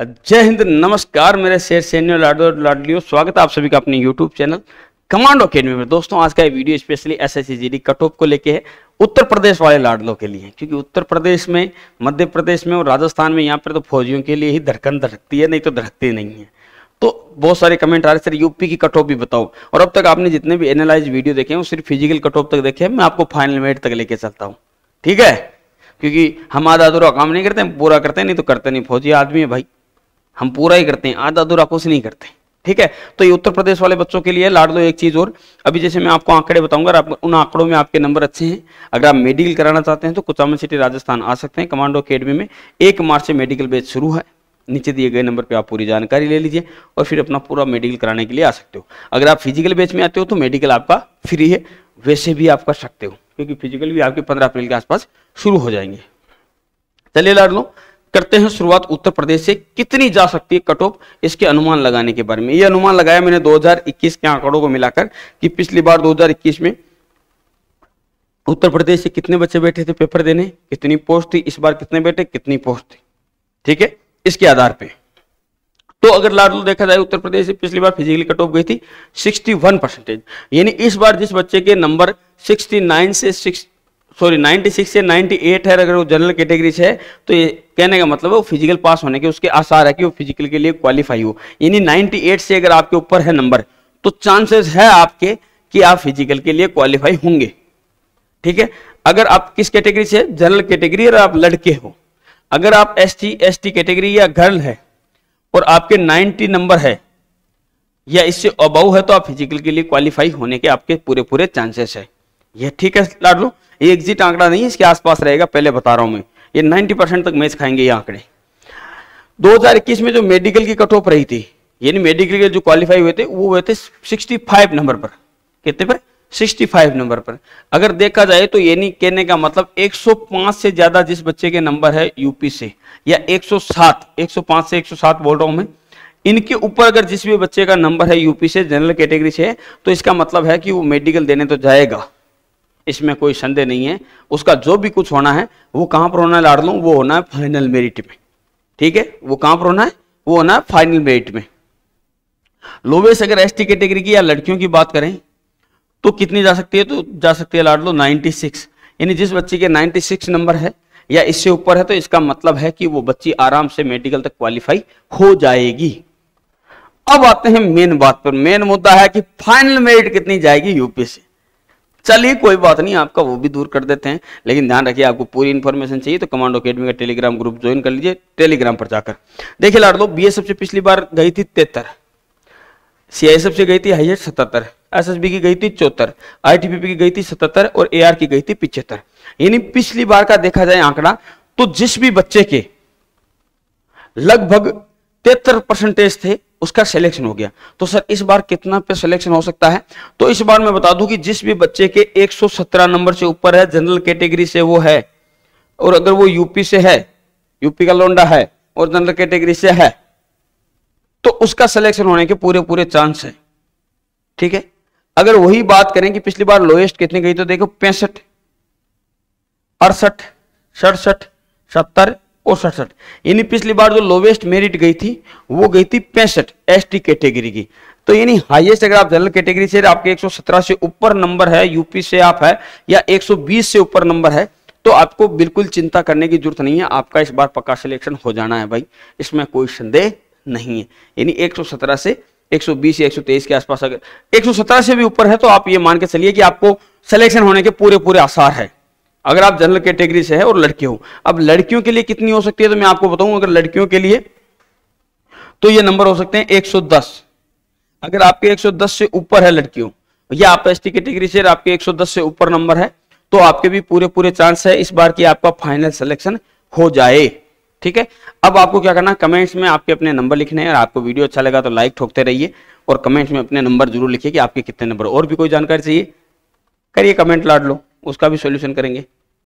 जय हिंद नमस्कार मेरे शेर सैन्य लाडो लाडलियो स्वागत है आप सभी का अपने यूट्यूब चैनल कमांडो अकेडमी में दोस्तों आज का ये video specially S S cut off को लेके है उत्तर प्रदेश वाले लाडलों के लिए क्योंकि उत्तर प्रदेश में मध्य प्रदेश में और राजस्थान में यहाँ पर तो फौजियों के लिए ही धड़कन धड़कती है नहीं तो धड़कती नहीं है तो बहुत सारे कमेंट आ रहे सर यूपी की कट ऑफ भी बताओ और अब तक आपने जितने भी एनालाइज वीडियो देखे हैं वो सिर्फ फिजिकल कट ऑफ तक देखे हैं मैं आपको फाइनल मेट तक लेके चलता हूँ ठीक है क्योंकि हम आधा अधूरा काम नहीं करते पूरा करते नहीं तो करते नहीं फौजी आदमी है भाई हम पूरा ही करते हैं आधा अधूरा कुछ नहीं करते ठीक है तो ये उत्तर प्रदेश वाले बच्चों के लिए लाड लो एक चीज और अभी जैसे मैं आपको आंकड़े बताऊंगा आप उन आंकड़ों में आपके नंबर अच्छे हैं अगर आप मेडिकल कराना चाहते हैं तो कुचामन सिटी राजस्थान आ सकते हैं कमांडो अकेडमी में एक मार्च से मेडिकल बेच शुरू है नीचे दिए गए नंबर पे आप पूरी जानकारी ले लीजिए और फिर अपना पूरा मेडिकल कराने के लिए आ सकते हो अगर आप फिजिकल बेच में आते हो तो मेडिकल आपका फ्री है वैसे भी आप कर सकते हो क्योंकि फिजिकल भी आपके पंद्रह अप्रैल के आसपास शुरू हो जाएंगे चलिए लाड लो करते हैं शुरुआत उत्तर प्रदेश से कितनी जा सकती है कट ऑफ इसके अनुमान लगाने के बारे में ये अनुमान लगाया मैंने 2021 के आंकड़ों को मिलाकर कि पिछली बार 2021 में उत्तर प्रदेश से कितने बच्चे बैठे थे पेपर देने कितनी पोस्ट थी इस बार कितने बैठे कितनी पोस्ट थी ठीक है इसके आधार पर तो अगर लाडलो देखा जाए उत्तर प्रदेश से पिछली बार फिजिकली कट ऑफ गई थी सिक्सटी यानी इस बार जिस बच्चे के नंबर सिक्सटी से सिक्स सॉरी 96 या 98 है अगर वो जनरल कैटेगरी से है तो ये कहने का मतलब वो फिजिकल पास होने के उसके आसार है कि वो फिजिकल के लिए क्वालिफाई हो यानी 98 से अगर आपके ऊपर है नंबर तो चांसेस है आपके कि आप फिजिकल के लिए क्वालिफाई होंगे ठीक है अगर आप किस कैटेगरी से जनरल कैटेगरी और आप लड़के हो अगर आप S T S T category या गर्ल है और आपके नाइन्टी नंबर है या इससे अबाउ है तो आप फिजिकल के लिए क्वालिफाई होने के आपके पूरे पूरे चांसेस है ये ठीक है लाडलू ये एग्जिट आंकड़ा नहीं इसके आसपास रहेगा पहले बता रहा हूं मैं ये 90 परसेंट तक मैच खाएंगे ये आंकड़े 2021 में जो मेडिकल की कट ऑफ रही थी यानी मेडिकल के जो क्वालिफाई हुए थे वो हुए थे 65 नंबर पर कितने पर 65 नंबर पर अगर देखा जाए तो यानी कहने का मतलब 105 से ज्यादा जिस बच्चे के नंबर है यूपी से या 107 105 से 107 बोल रहा हूं मैं इनके ऊपर अगर जिस भी बच्चे का नंबर है यूपी से जनरल कैटेगरी से तो इसका मतलब है कि वो मेडिकल देने तो जाएगा इसमें कोई संदेह नहीं है उसका जो भी कुछ होना है वो कहां पर होना है लाड़ लू वो होना है फाइनल मेरिट में ठीक है वो कहां पर होना है वो होना है फाइनल मेरिट में लोवेस अगर एस टी कैटेगरी की या लड़कियों की बात करें तो कितनी जा सकती है तो जा सकती है लाड़ लो नाइनटी सिक्स यानी जिस बच्ची के नाइनटी सिक्स नंबर है या इससे ऊपर है तो इसका मतलब है कि वो बच्ची आराम से मेडिकल तक क्वालिफाई हो जाएगी अब आते हैं मेन बात पर मेन मुद्दा है कि फाइनल मेरिट कितनी जाएगी यूपी से चलिए कोई बात नहीं आपका वो भी दूर कर देते हैं लेकिन ध्यान रखिए आपको पूरी इन्फॉर्मेशन चाहिए तो कमांडो अकेडमी का टेलीग्राम ग्रुप ज्वाइन कर लीजिए टेलीग्राम पर जाकर देखिए लाड बी से पिछली बार गई थी तिहत्तर सी से गई थी हाईएस्ट सतहत्तर एस एस बी की गई थी चौहत्तर आई टी की गई थी सतहत्तर और ए आर की गई थी पिछहत्तर यानी पिछली बार का देखा जाए आंकड़ा तो जिस भी बच्चे के लगभग तेहत्तर परसेंटेज थे उसका सिलेक्शन हो गया तो सर इस बार कितना पे सिलेक्शन हो सकता है तो इस बार मैं बता दूं कि जिस भी बच्चे के 117 नंबर से ऊपर है जनरल कैटेगरी से वो है और अगर वो यूपी से है यूपी का लोंडा है और जनरल कैटेगरी से है तो उसका सिलेक्शन होने के पूरे पूरे चांस है ठीक है अगर वही बात करें कि पिछली बार लोएस्ट कितनी गई तो देखो पैंसठ अड़सठ सड़सठ सत्तर और सड़सठ यानी पिछली बार जो लोवेस्ट मेरिट गई थी वो गई थी पैंसठ एस टी कैटेगरी की तो यानी हाईएस्ट अगर आप जनरल कैटेगरी से आपके 117 से ऊपर नंबर है यूपी से आप है या 120 से ऊपर नंबर है तो आपको बिल्कुल चिंता करने की जरूरत नहीं है आपका इस बार पक्का सिलेक्शन हो जाना है भाई इसमें कोई संदेह नहीं है यानी 117 से 120 या 123 के आसपास अगर 117 से भी ऊपर है तो आप ये मान के चलिए कि आपको सिलेक्शन होने के पूरे पूरे आसार है अगर आप जनरल कैटेगरी से है और लड़के हो अब लड़कियों के लिए कितनी हो सकती है तो मैं आपको बताऊं अगर लड़कियों के लिए तो ये नंबर हो सकते हैं 110 अगर आपके 110 से ऊपर है लड़कियों या आप एस टी कैटेगरी से आपके 110 से ऊपर नंबर है तो आपके भी पूरे पूरे चांस है इस बार की आपका फाइनल सिलेक्शन हो जाए ठीक है अब आपको क्या करना कमेंट्स में आपके अपने नंबर लिखने हैं और आपको वीडियो अच्छा लगा तो लाइक ठोकते रहिए और कमेंट्स में अपने नंबर जरूर लिखिए कि आपके कितने नंबर और भी कोई जानकारी चाहिए करिए कमेंट लाड लो उसका भी सोल्यूशन करेंगे